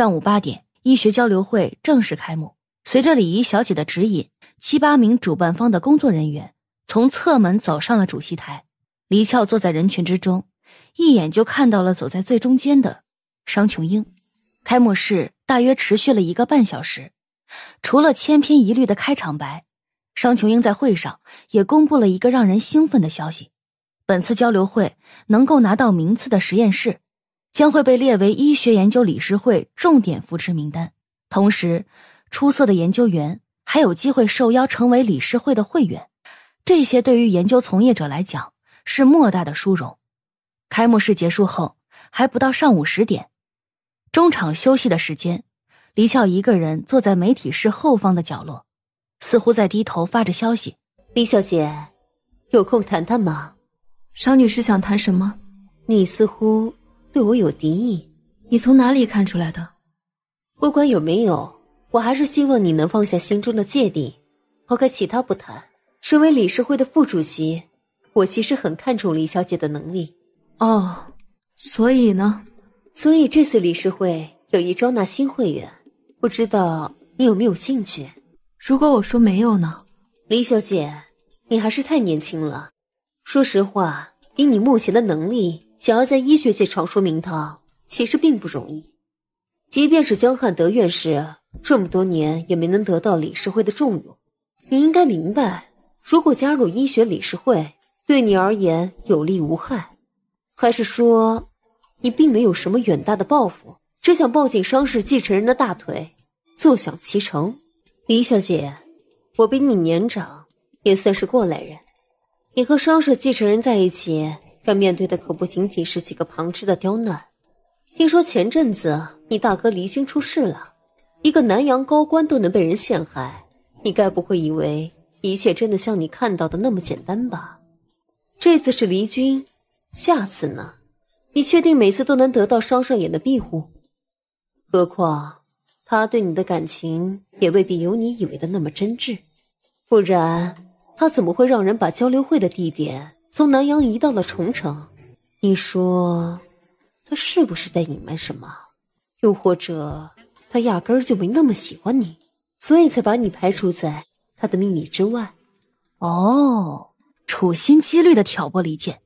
上午八点，医学交流会正式开幕。随着礼仪小姐的指引，七八名主办方的工作人员从侧门走上了主席台。黎俏坐在人群之中，一眼就看到了走在最中间的商琼英。开幕式大约持续了一个半小时，除了千篇一律的开场白，商琼英在会上也公布了一个让人兴奋的消息：本次交流会能够拿到名次的实验室。将会被列为医学研究理事会重点扶持名单，同时，出色的研究员还有机会受邀成为理事会的会员。这些对于研究从业者来讲是莫大的殊荣。开幕式结束后，还不到上午十点，中场休息的时间，黎翘一个人坐在媒体室后方的角落，似乎在低头发着消息。李小姐，有空谈谈吗？商女士想谈什么？你似乎。对我有敌意，你从哪里看出来的？不管有没有，我还是希望你能放下心中的芥蒂。抛开其他不谈，身为理事会的副主席，我其实很看重李小姐的能力。哦，所以呢？所以这次理事会有意招纳新会员，不知道你有没有兴趣？如果我说没有呢？李小姐，你还是太年轻了。说实话，以你目前的能力。想要在医学界闯出名堂，其实并不容易。即便是江汉德院士，这么多年也没能得到理事会的重用。你应该明白，如果加入医学理事会，对你而言有利无害。还是说，你并没有什么远大的抱负，只想抱紧商氏继承人的大腿，坐享其成？李小姐，我比你年长，也算是过来人。你和商氏继承人在一起。要面对的可不仅仅是几个旁支的刁难。听说前阵子你大哥黎军出事了，一个南阳高官都能被人陷害，你该不会以为一切真的像你看到的那么简单吧？这次是黎军，下次呢？你确定每次都能得到商胜衍的庇护？何况他对你的感情也未必有你以为的那么真挚，不然他怎么会让人把交流会的地点？从南阳移到了重城，你说他是不是在隐瞒什么？又或者他压根儿就没那么喜欢你，所以才把你排除在他的秘密之外？哦，处心积虑的挑拨离间。